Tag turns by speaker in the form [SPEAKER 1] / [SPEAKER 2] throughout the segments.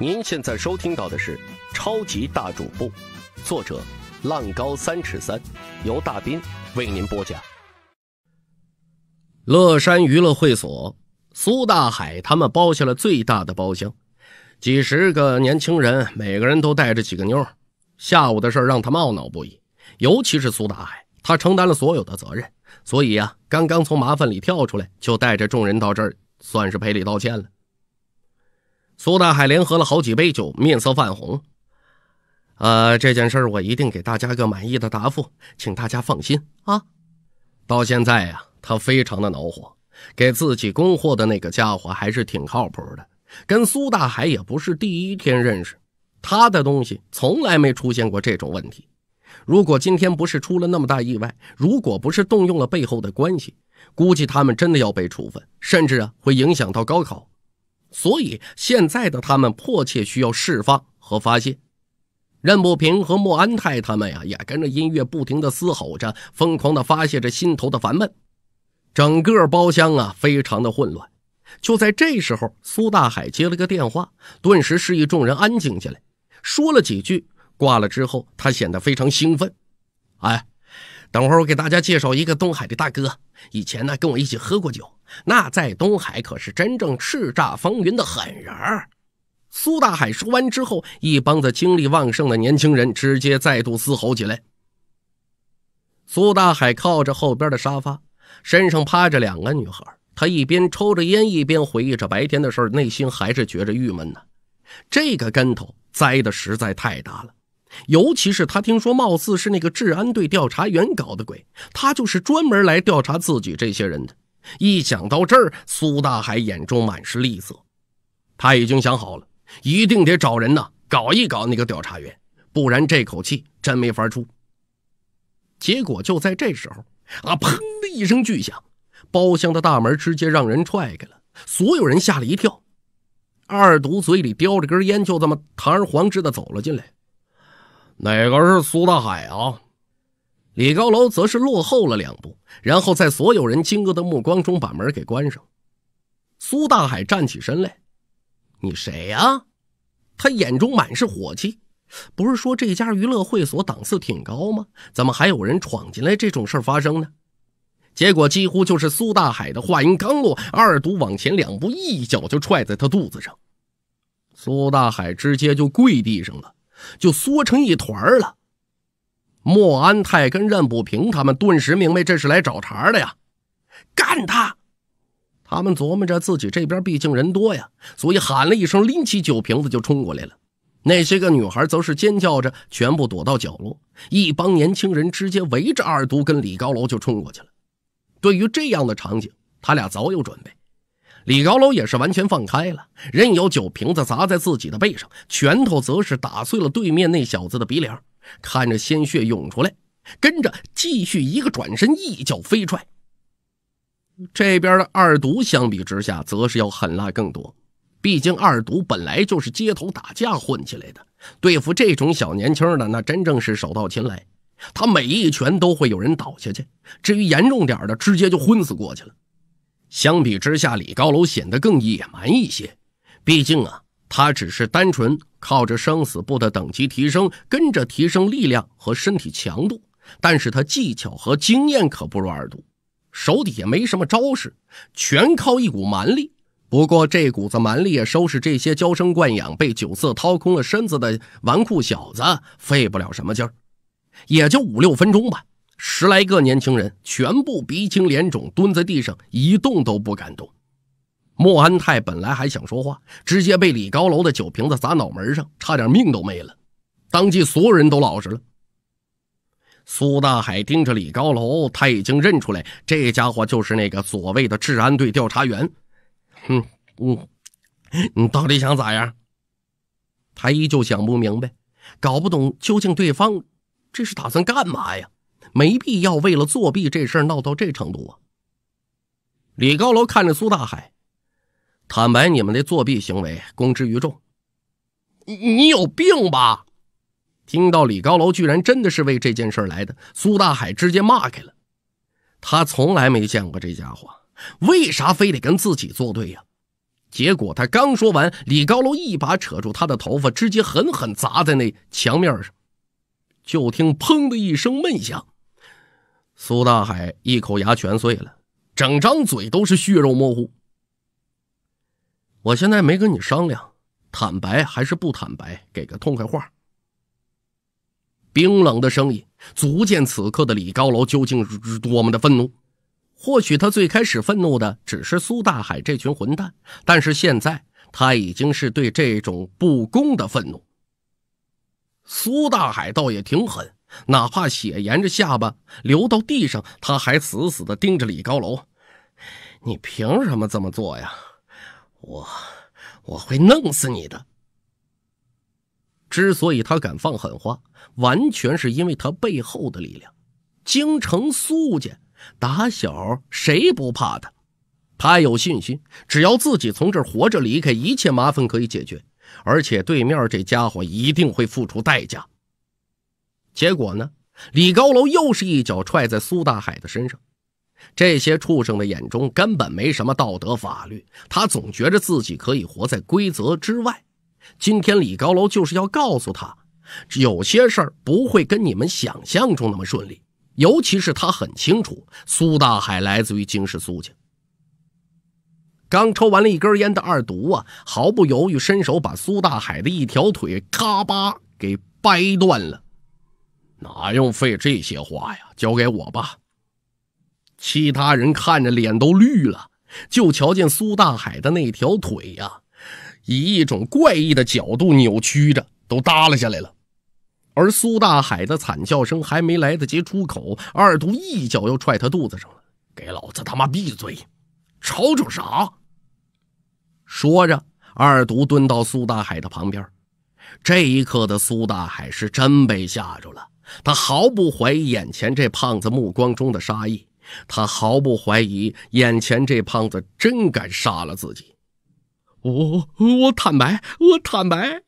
[SPEAKER 1] 您现在收听到的是《超级大主播》，作者浪高三尺三，由大斌为您播讲。乐山娱乐会所，苏大海他们包下了最大的包厢，几十个年轻人，每个人都带着几个妞。下午的事让他们懊恼不已，尤其是苏大海，他承担了所有的责任，所以啊，刚刚从麻烦里跳出来，就带着众人到这儿，算是赔礼道歉了。苏大海连喝了好几杯酒，面色泛红。呃，这件事我一定给大家个满意的答复，请大家放心啊！到现在呀，他非常的恼火，给自己供货的那个家伙还是挺靠谱的，跟苏大海也不是第一天认识，他的东西从来没出现过这种问题。如果今天不是出了那么大意外，如果不是动用了背后的关系，估计他们真的要被处分，甚至啊会影响到高考。所以，现在的他们迫切需要释放和发泄。任不平和莫安泰他们呀，也跟着音乐不停的嘶吼着，疯狂的发泄着心头的烦闷。整个包厢啊，非常的混乱。就在这时候，苏大海接了个电话，顿时示意众人安静下来，说了几句，挂了之后，他显得非常兴奋。哎，等会儿我给大家介绍一个东海的大哥，以前呢跟我一起喝过酒。那在东海可是真正叱咤风云的狠人儿。苏大海说完之后，一帮子精力旺盛的年轻人直接再度嘶吼起来。苏大海靠着后边的沙发，身上趴着两个女孩，他一边抽着烟，一边回忆着白天的事儿，内心还是觉着郁闷呢。这个跟头栽的实在太大了，尤其是他听说貌似是那个治安队调查员搞的鬼，他就是专门来调查自己这些人的。一想到这儿，苏大海眼中满是厉色。他已经想好了，一定得找人呢，搞一搞那个调查员，不然这口气真没法出。结果就在这时候，啊，砰的一声巨响，包厢的大门直接让人踹开了，所有人吓了一跳。二独嘴里叼着根烟，就这么堂而皇之的走了进来。哪个是苏大海啊？李高楼则是落后了两步，然后在所有人惊愕的目光中把门给关上。苏大海站起身来：“你谁呀？”他眼中满是火气。不是说这家娱乐会所档次挺高吗？怎么还有人闯进来？这种事发生呢？结果几乎就是苏大海的话音刚落，二独往前两步，一脚就踹在他肚子上。苏大海直接就跪地上了，就缩成一团了。莫安泰跟任不平，他们顿时明白这是来找茬的呀！干他！他们琢磨着自己这边毕竟人多呀，所以喊了一声，拎起酒瓶子就冲过来了。那些个女孩则是尖叫着，全部躲到角落。一帮年轻人直接围着二都跟李高楼就冲过去了。对于这样的场景，他俩早有准备。李高楼也是完全放开了，任由酒瓶子砸在自己的背上，拳头则是打碎了对面那小子的鼻梁。看着鲜血涌出来，跟着继续一个转身，一脚飞踹。这边的二毒相比之下，则是要狠辣更多。毕竟二毒本来就是街头打架混起来的，对付这种小年轻的，那真正是手到擒来。他每一拳都会有人倒下去，至于严重点的，直接就昏死过去了。相比之下，李高楼显得更野蛮一些。毕竟啊。他只是单纯靠着生死簿的等级提升，跟着提升力量和身体强度，但是他技巧和经验可不如尔毒，手底下没什么招式，全靠一股蛮力。不过这股子蛮力也收拾这些娇生惯养、被酒色掏空了身子的纨绔小子，费不了什么劲儿，也就五六分钟吧。十来个年轻人全部鼻青脸肿，蹲在地上一动都不敢动。莫安泰本来还想说话，直接被李高楼的酒瓶子砸脑门上，差点命都没了。当即所有人都老实了。苏大海盯着李高楼，他已经认出来这家伙就是那个所谓的治安队调查员。哼，嗯，你到底想咋样？他依旧想不明白，搞不懂究竟对方这是打算干嘛呀？没必要为了作弊这事闹到这程度啊！李高楼看着苏大海。坦白你们的作弊行为，公之于众！你你有病吧？听到李高楼居然真的是为这件事来的，苏大海直接骂开了。他从来没见过这家伙，为啥非得跟自己作对呀？结果他刚说完，李高楼一把扯住他的头发，直接狠狠砸在那墙面上。就听“砰”的一声闷响，苏大海一口牙全碎了，整张嘴都是血肉模糊。我现在没跟你商量，坦白还是不坦白，给个痛快话。冰冷的声音，足见此刻的李高楼究竟是多么的愤怒。或许他最开始愤怒的只是苏大海这群混蛋，但是现在他已经是对这种不公的愤怒。苏大海倒也挺狠，哪怕血沿着下巴流到地上，他还死死地盯着李高楼。你凭什么这么做呀？我我会弄死你的。之所以他敢放狠话，完全是因为他背后的力量。京城苏家，打小谁不怕他？他有信心，只要自己从这儿活着离开，一切麻烦可以解决，而且对面这家伙一定会付出代价。结果呢？李高楼又是一脚踹在苏大海的身上。这些畜生的眼中根本没什么道德法律，他总觉着自己可以活在规则之外。今天李高楼就是要告诉他，有些事儿不会跟你们想象中那么顺利。尤其是他很清楚，苏大海来自于京师苏家。刚抽完了一根烟的二毒啊，毫不犹豫伸手把苏大海的一条腿咔吧给掰断了。哪用费这些话呀？交给我吧。其他人看着脸都绿了，就瞧见苏大海的那条腿呀，以一种怪异的角度扭曲着，都耷拉下来了。而苏大海的惨叫声还没来得及出口，二毒一脚又踹他肚子上了。给老子他妈闭嘴！吵吵啥？说着，二毒蹲到苏大海的旁边。这一刻的苏大海是真被吓住了，他毫不怀疑眼前这胖子目光中的杀意。他毫不怀疑，眼前这胖子真敢杀了自己。我我坦白，我坦白。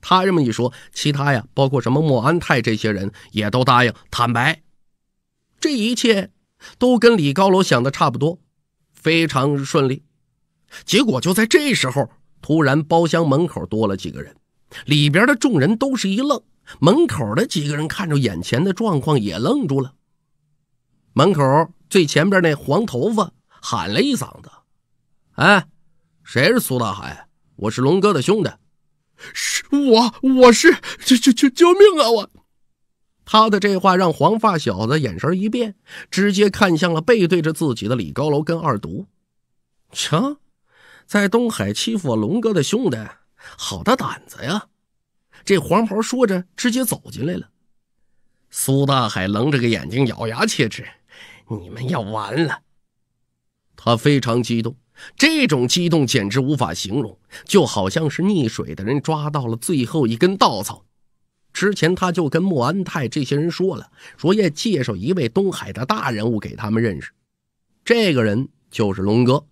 [SPEAKER 1] 他这么一说，其他呀，包括什么莫安泰这些人，也都答应坦白。这一切都跟李高楼想的差不多，非常顺利。结果就在这时候，突然包厢门口多了几个人，里边的众人都是一愣，门口的几个人看着眼前的状况也愣住了。门口最前边那黄头发喊了一嗓子：“哎，谁是苏大海？我是龙哥的兄弟。”“是我，我是，救救救救命啊！”我他的这话让黄发小子眼神一变，直接看向了背对着自己的李高楼跟二独。瞧，在东海欺负我龙哥的兄弟，好大胆子呀！这黄袍说着，直接走进来了。苏大海愣着个眼睛，咬牙切齿。你们要完了！他非常激动，这种激动简直无法形容，就好像是溺水的人抓到了最后一根稻草。之前他就跟莫安泰这些人说了，说要介绍一位东海的大人物给他们认识，这个人就是龙哥。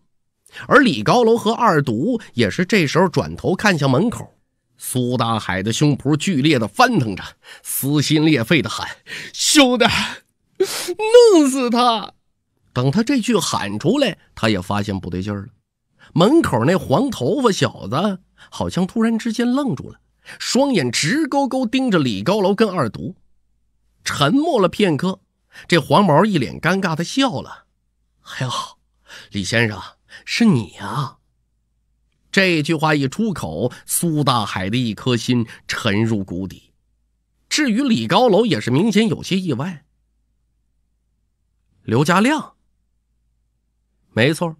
[SPEAKER 1] 而李高楼和二独也是这时候转头看向门口，苏大海的胸脯剧烈的翻腾着，撕心裂肺的喊：“兄弟！”弄死他！等他这句喊出来，他也发现不对劲儿了。门口那黄头发小子好像突然之间愣住了，双眼直勾勾盯着李高楼跟二独，沉默了片刻，这黄毛一脸尴尬的笑了：“还好，李先生是你啊。”这句话一出口，苏大海的一颗心沉入谷底。至于李高楼，也是明显有些意外。刘家亮，没错，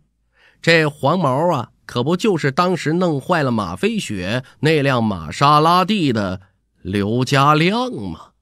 [SPEAKER 1] 这黄毛啊，可不就是当时弄坏了马飞雪那辆玛莎拉蒂的刘家亮吗？